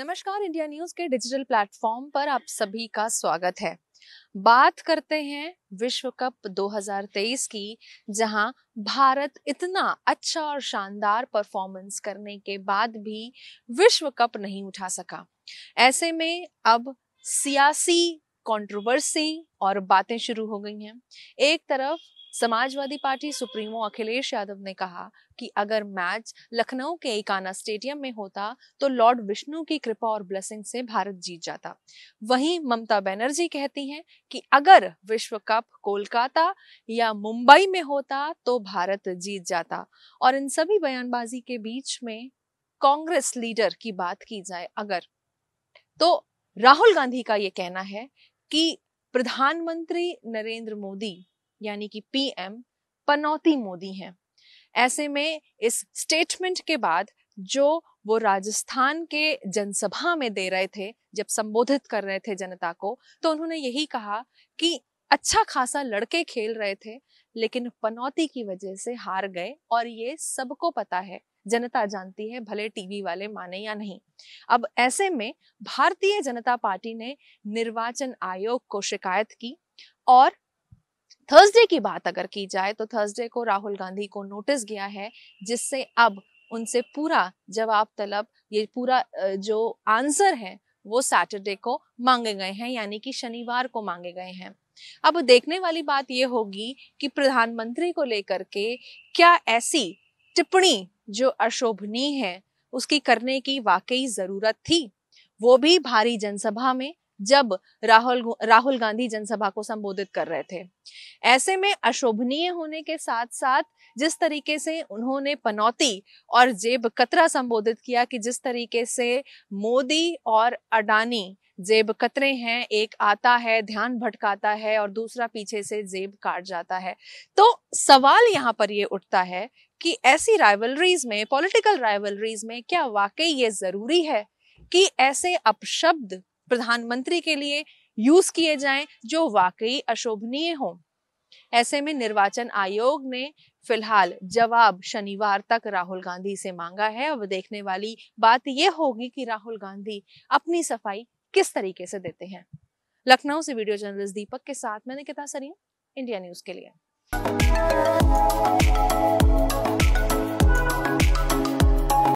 नमस्कार India news के digital platform पर आप सभी का स्वागत है बात करते हैं विश्व कप 2023 की जहां भारत इतना अच्छा और शानदार परफॉर्मेंस करने के बाद भी विश्व कप नहीं उठा सका ऐसे में अब सियासी कंट्रोवर्सी और बातें शुरू हो गई हैं एक तरफ समाजवादी पार्टी सुप्रीमो अखिलेश यादव ने कहा कि अगर मैच लखनऊ के एकाना स्टेडियम में होता तो लॉर्ड विष्णु की कृपा और ब्लेसिंग से भारत जीत जाता वहीं ममता बनर्जी कहती हैं कि अगर विश्व कप कोलकाता या मुंबई में होता तो भारत जीत जाता और इन सभी बयानबाजी के बीच में कांग्रेस लीडर की बात की जाए अगर तो राहुल गांधी का ये कहना है कि प्रधानमंत्री नरेंद्र मोदी यानी कि पीएम पनौती मोदी हैं ऐसे में इस स्टेटमेंट के बाद जो वो राजस्थान के जनसभा में दे रहे थे जब संबोधित कर रहे थे जनता को तो उन्होंने यही कहा कि अच्छा खासा लड़के खेल रहे थे लेकिन पनौती की वजह से हार गए और ये सबको पता है जनता जानती है भले टीवी वाले माने या नहीं अब ऐसे में भारतीय जनता पार्टी ने निर्वाचन आयोग को शिकायत की और थर्सडे की बात अगर की जाए तो थर्सडे को राहुल गांधी को नोटिस गया है जिससे अब उनसे पूरा जवाब तलब ये पूरा जो आंसर है वो सैटरडे को मांगे गए हैं यानी कि शनिवार को मांगे गए हैं अब देखने वाली बात यह होगी कि प्रधानमंत्री को लेकर के क्या ऐसी टिप्पणी जो अशोभनीय है उसकी करने की वाकई जरूरत थी वो भी भारी जनसभा में जब राहुल राहुल गांधी जनसभा को संबोधित कर रहे थे ऐसे में अशोभनीय होने के साथ साथ जिस तरीके से उन्होंने पनौती और जेब कतरा संबोधित किया कि जिस तरीके से मोदी और अडानी जेब कतरे हैं एक आता है ध्यान भटकाता है और दूसरा पीछे से जेब काट जाता है तो सवाल यहाँ पर ये उठता है कि ऐसी राइवलरीज में पॉलिटिकल राइवलरीज में क्या वाकई ये जरूरी है कि ऐसे अपशब्द प्रधानमंत्री के लिए यूज किए जाएं जो वाकई अशोभनीय हों ऐसे में निर्वाचन आयोग ने फिलहाल जवाब शनिवार तक राहुल गांधी से मांगा है अब देखने वाली बात यह होगी कि राहुल गांधी अपनी सफाई किस तरीके से देते हैं लखनऊ से वीडियो जर्नलिस्ट दीपक के साथ मैंने किता सरिया इंडिया न्यूज के लिए